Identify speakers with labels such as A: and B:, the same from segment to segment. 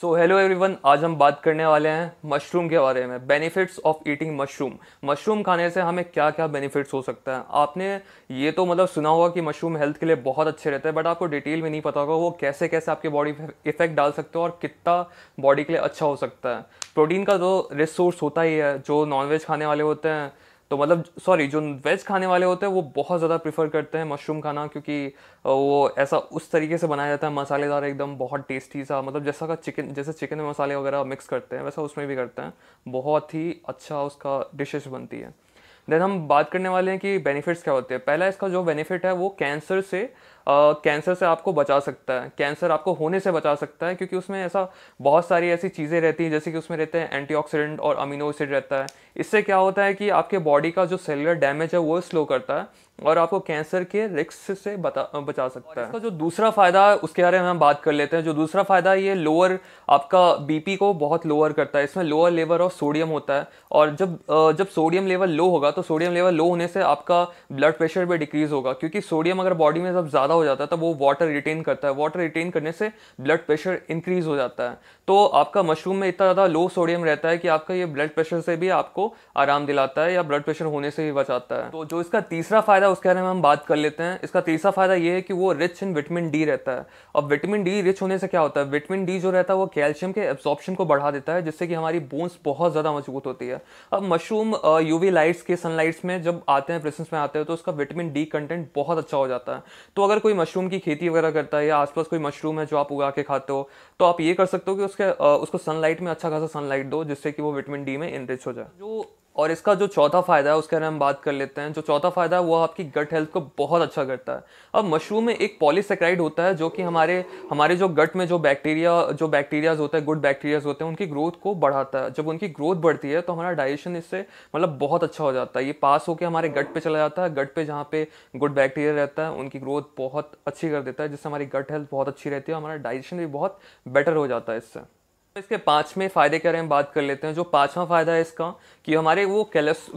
A: so hello everyone आज हम बात करने वाले हैं मशरूम के बारे में benefits of eating mushroom mushroom खाने से हमें क्या क्या बेनिफिट्स हो सकता है आपने ये तो मतलब सुना होगा कि मशरूम हेल्थ के लिए बहुत अच्छे रहते हैं बट आपको डिटेल में नहीं पता होगा वो कैसे कैसे आपके बॉडी इफेक्ट डाल सकते हो और कितना बॉडी के लिए अच्छा हो सकता है प्रोटीन का तो रिसोर्स होता ही है जो नॉनवेज खाने वाले होते हैं तो मतलब सॉरी जो वेज खाने वाले होते हैं वो बहुत ज़्यादा प्रेफर करते हैं मशरूम खाना क्योंकि वो ऐसा उस तरीके से बनाया जाता है मसालेदार एकदम बहुत टेस्टी सा मतलब जैसा का चिकन जैसे चिकन में मसाले वगैरह मिक्स करते हैं वैसा उसमें भी करते हैं बहुत ही अच्छा उसका डिशेस बनती है देन हम बात करने वाले हैं कि बेनिफिट्स क्या होते हैं पहला इसका जो बेनिफिट है वो कैंसर से कैंसर से आपको बचा सकता है कैंसर आपको होने से बचा सकता है क्योंकि उसमें ऐसा बहुत सारी ऐसी चीज़ें रहती हैं जैसे कि उसमें रहते हैं एंटीऑक्सीडेंट और अमीनो एसिड रहता है इससे क्या होता है कि आपके बॉडी का जो सेलुलर डैमेज है वो स्लो करता है और आपको कैंसर के रिस्क से बता बचा सकता है इसका जो दूसरा फ़ायदा उसके बारे में हम बात कर लेते हैं जो दूसरा फ़ायदा ये लोअर आपका बीपी को बहुत लोअर करता है इसमें लोअर लेवल ऑफ सोडियम होता है और जब जब सोडियम लेवल लो होगा तो सोडियम लेवल लो होने से आपका ब्लड प्रेशर भी डिक्रीज़ होगा क्योंकि सोडियम अगर बॉडी में जब ज़्यादा ज़्यादा हो जाता है तो वो वाटर रिटेन करता है वाटर रिटेन करने से ब्लड प्रेशर इंक्रीज़ हो जाता है तो आपका मशरूम में इतना ज़्यादा लो सोडियम रहता है कि आपका ये ब्लड प्रेशर से भी आपको आराम दिलाता है या ब्लड प्रेशर होने से भी बचाता है तो जो इसका तीसरा फ़ायदा उसके बारे में हम बात कर लेते हैं इसका तीसरा फ़ायदा ये है कि वो रिच इन विटामिन डी रहता है अब विटामिन डी रिच होने से क्या होता है विटामिन डी जो रहता है वो कैल्शियम के एब्जॉर्प्शन को बढ़ा देता है जिससे कि हमारी बोन्स बहुत ज़्यादा मजबूत होती है अब मशरूम यूवी लाइट्स के सनलाइट्स में जब आते हैं प्रेसेंस में आते हैं तो उसका विटामिन डी कंटेंट बहुत अच्छा हो जाता है तो अगर कोई मशरूम की खेती वगैरह करता है या आसपास कोई मशरूम है जो आप उगा के खाते हो तो आप ये कर सकते हो कि उसके उसको सनलाइट में अच्छा खासा सनलाइट दो जिससे कि वो विटामिन डी में इनरिच हो जाए जो और इसका जो चौथा फ़ायदा है उसके बारे में हम बात कर लेते हैं जो चौथा फ़ायदा है वो आपकी गट हेल्थ को बहुत अच्छा करता है अब मशरूम में एक पॉलीसेक्राइड होता है जो कि हमारे हमारे जो गट में जो बैक्टीरिया जो बैक्टीरियाज होते हैं गुड बैक्टीरियाज होते हैं उनकी ग्रोथ को बढ़ाता है जब उनकी ग्रोथ बढ़ती है तो हमारा डाइजेशन इससे मतलब बहुत अच्छा हो जाता है ये पास होकर हमारे गट पर चला जाता है गट पर जहाँ पे गुड बैक्टीरिया रहता है उनकी ग्रोथ बहुत अच्छी कर देता है जिससे हमारी गट हेल्थ बहुत अच्छी रहती है और हमारा डाइजेशन भी बहुत बेटर हो जाता है इससे इसके पाँचवें फ़ायदे के बारे में बात कर लेते हैं जो पाँचवा फ़ायदा है इसका कि हमारे वो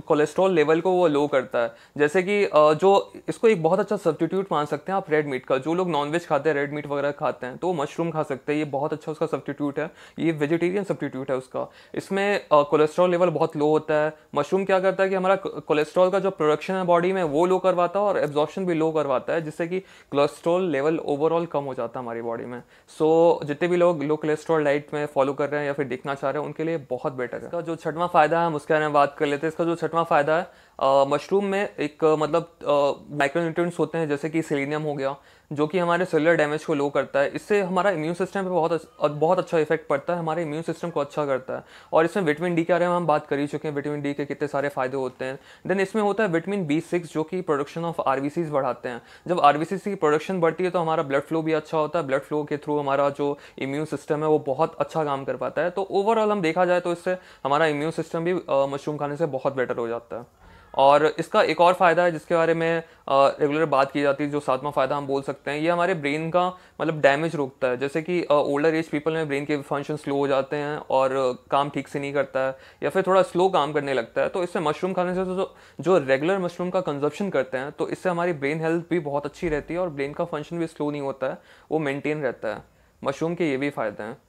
A: कोलेस्ट्रॉल लेवल को वो लो करता है जैसे कि जो इसको एक बहुत अच्छा सब्सटीट्यूट मान सकते हैं आप रेड मीट का जो लोग नॉनवेज खाते हैं रेड मीट वगैरह खाते हैं तो मशरूम खा सकते हैं ये बहुत अच्छा उसका सब्सटीट्यूट है ये वेजिटेरियन सब्सटीट्यूट है उसका इसमें कोलेस्ट्रॉल लेवल बहुत लो होता है मशरूम क्या करता है कि हमारा कोलेस्ट्रॉल का जो प्रोडक्शन है बॉडी में वो लो करवाता है और एब्जॉर्प्शन भी लो करवाता है जिससे कि कोलेस्ट्रॉल लेवल ओवरऑल कम हो जाता है हमारी बॉडी में सो जितने भी लोग लो कोलेस्ट्रॉल डाइट में फॉलो फॉलो कर रहे हैं या फिर देखना चाह रहे हैं उनके लिए बहुत बेटर है इसका जो छठवां फ़ायदा है हम उसके बारे में बात कर लेते हैं इसका जो छठवां फ़ायदा है मशरूम में एक मतलब माइक्रो न्यूट्रिएंट्स होते हैं जैसे कि सेलिनियम हो गया जो कि हमारे सेलुलर डैमेज को लो करता है इससे हमारा इम्यून सिस्टम पे बहुत अच्छा, बहुत अच्छा इफेक्ट पड़ता है हमारे इम्यून सिस्टम को अच्छा करता है और इसमें विटामिन डी के बारे में हम बात कर ही चुके हैं विटामिन डी के कितने सारे फायदे होते हैं देन इसमें होता है विटामिन बी सिक्स जो कि प्रोडक्शन ऑफ आर बढ़ाते हैं जब आर की प्रोडक्शन बढ़ती है तो हमारा ब्लड फ्लो भी अच्छा होता है ब्लड फ्लो के थ्रू हमारा जो इम्यून सिस्टम है वो बहुत अच्छा काम कर पाता है तो ओवरऑल हम देखा जाए तो इससे हमारा इम्यून सिस्टम भी मशरूम खाने से बहुत बेटर हो जाता है और इसका एक और फ़ायदा है जिसके बारे में रेगुलर बात की जाती है जो सातवां फ़ायदा हम बोल सकते हैं ये हमारे ब्रेन का मतलब डैमेज रोकता है जैसे कि ओल्डर एज पीपल में ब्रेन के फंक्शन स्लो हो जाते हैं और काम ठीक से नहीं करता है या फिर थोड़ा स्लो काम करने लगता है तो इससे मशरूम खाने से तो जो रेगुलर मशरूम का कंजप्शन करते हैं तो इससे हमारी ब्रेन हेल्थ भी बहुत अच्छी रहती है और ब्रेन का फंक्शन भी स्लो नहीं होता है वो मेनटेन रहता है मशरूम के ये भी फ़ायदे हैं